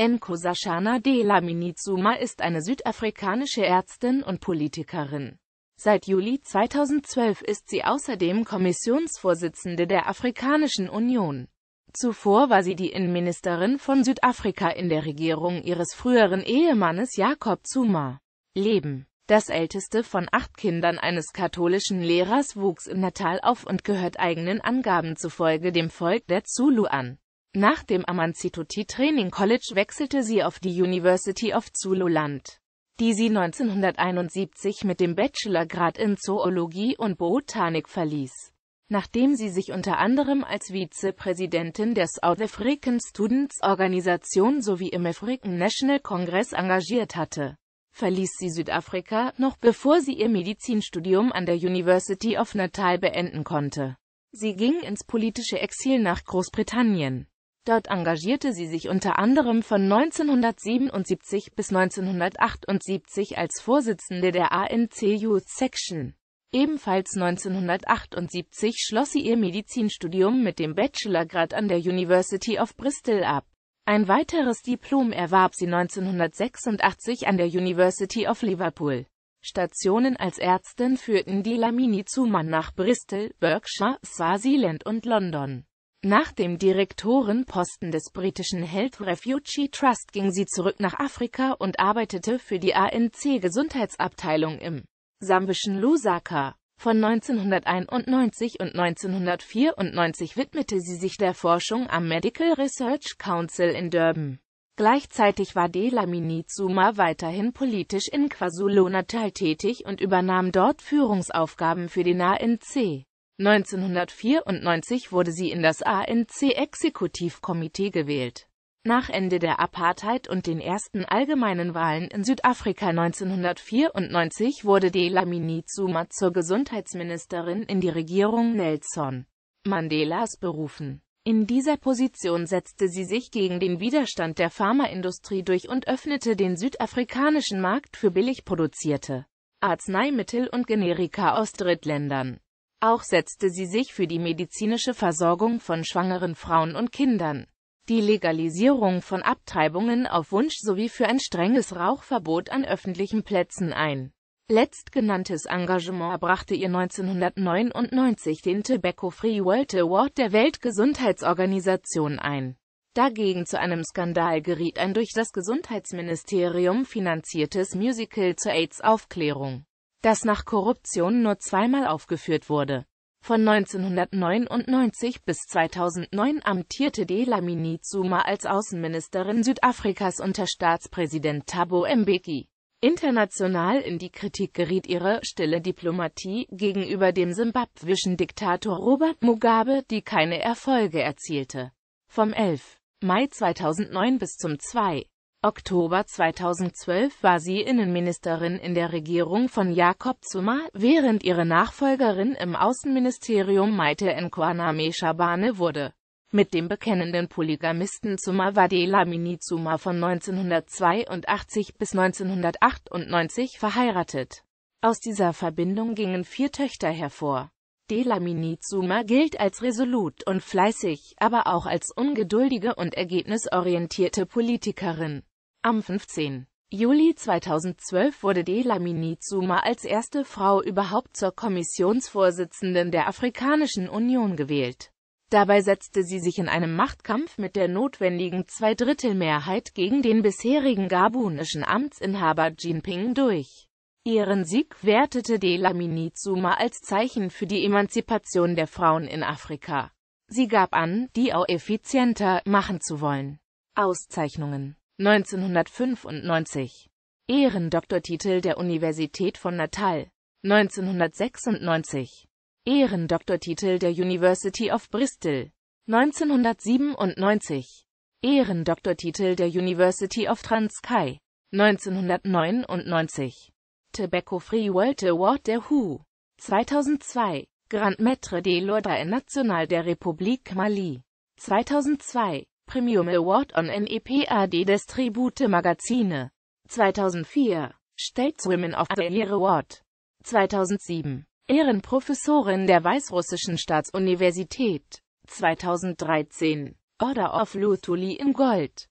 Enko Sashana de Laminizuma ist eine südafrikanische Ärztin und Politikerin. Seit Juli 2012 ist sie außerdem Kommissionsvorsitzende der Afrikanischen Union. Zuvor war sie die Innenministerin von Südafrika in der Regierung ihres früheren Ehemannes Jakob Zuma. Leben Das älteste von acht Kindern eines katholischen Lehrers wuchs in Natal auf und gehört eigenen Angaben zufolge dem Volk der Zulu an. Nach dem Amanzituti Training College wechselte sie auf die University of Zululand, die sie 1971 mit dem Bachelorgrad in Zoologie und Botanik verließ. Nachdem sie sich unter anderem als Vizepräsidentin der South African Students Organisation sowie im African National Congress engagiert hatte, verließ sie Südafrika, noch bevor sie ihr Medizinstudium an der University of Natal beenden konnte. Sie ging ins politische Exil nach Großbritannien. Dort engagierte sie sich unter anderem von 1977 bis 1978 als Vorsitzende der ANC Youth Section. Ebenfalls 1978 schloss sie ihr Medizinstudium mit dem Bachelorgrad an der University of Bristol ab. Ein weiteres Diplom erwarb sie 1986 an der University of Liverpool. Stationen als Ärztin führten die Lamini Zumann nach Bristol, Berkshire, Swaziland und London. Nach dem Direktorenposten des britischen Health Refugee Trust ging sie zurück nach Afrika und arbeitete für die ANC-Gesundheitsabteilung im sambischen Lusaka. Von 1991 und 1994 widmete sie sich der Forschung am Medical Research Council in Durban. Gleichzeitig war Delamini Zuma weiterhin politisch in KwaZulu-Natal tätig und übernahm dort Führungsaufgaben für den ANC. 1994 wurde sie in das ANC-Exekutivkomitee gewählt. Nach Ende der Apartheid und den ersten allgemeinen Wahlen in Südafrika 1994 wurde Dlamini Zuma zur Gesundheitsministerin in die Regierung Nelson Mandelas berufen. In dieser Position setzte sie sich gegen den Widerstand der Pharmaindustrie durch und öffnete den südafrikanischen Markt für billig produzierte Arzneimittel und Generika aus Drittländern. Auch setzte sie sich für die medizinische Versorgung von schwangeren Frauen und Kindern, die Legalisierung von Abtreibungen auf Wunsch sowie für ein strenges Rauchverbot an öffentlichen Plätzen ein. Letztgenanntes Engagement brachte ihr 1999 den Tobacco Free World Award der Weltgesundheitsorganisation ein. Dagegen zu einem Skandal geriet ein durch das Gesundheitsministerium finanziertes Musical zur AIDS-Aufklärung das nach Korruption nur zweimal aufgeführt wurde. Von 1999 bis 2009 amtierte Dlamini Zuma als Außenministerin Südafrikas unter Staatspräsident Thabo Mbeki. International in die Kritik geriet ihre stille Diplomatie gegenüber dem simbabwischen Diktator Robert Mugabe, die keine Erfolge erzielte. Vom 11. Mai 2009 bis zum 2. Oktober 2012 war sie Innenministerin in der Regierung von Jakob Zuma, während ihre Nachfolgerin im Außenministerium Maite Nkwaname Shabane wurde. Mit dem bekennenden Polygamisten Zuma Wade Lamini Zuma von 1982 bis 1998 verheiratet. Aus dieser Verbindung gingen vier Töchter hervor. Delamini Zuma gilt als resolut und fleißig, aber auch als ungeduldige und ergebnisorientierte Politikerin. Am 15. Juli 2012 wurde Dlamini Zuma als erste Frau überhaupt zur Kommissionsvorsitzenden der Afrikanischen Union gewählt. Dabei setzte sie sich in einem Machtkampf mit der notwendigen Zweidrittelmehrheit gegen den bisherigen gabunischen Amtsinhaber Jinping durch. Ihren Sieg wertete Dlamini Zuma als Zeichen für die Emanzipation der Frauen in Afrika. Sie gab an, die auch effizienter machen zu wollen. Auszeichnungen 1995 Ehrendoktortitel der Universität von Natal 1996 Ehrendoktortitel der University of Bristol 1997 Ehrendoktortitel der University of Transkei 1999 Tobacco Free World Award der WHO 2002 Grand Maître des Lois National der Republik Mali 2002 Premium Award on NEPAD Distribute Magazine. 2004. States Women of the Year Award. 2007. Ehrenprofessorin der Weißrussischen Staatsuniversität. 2013. Order of Lutuli in Gold.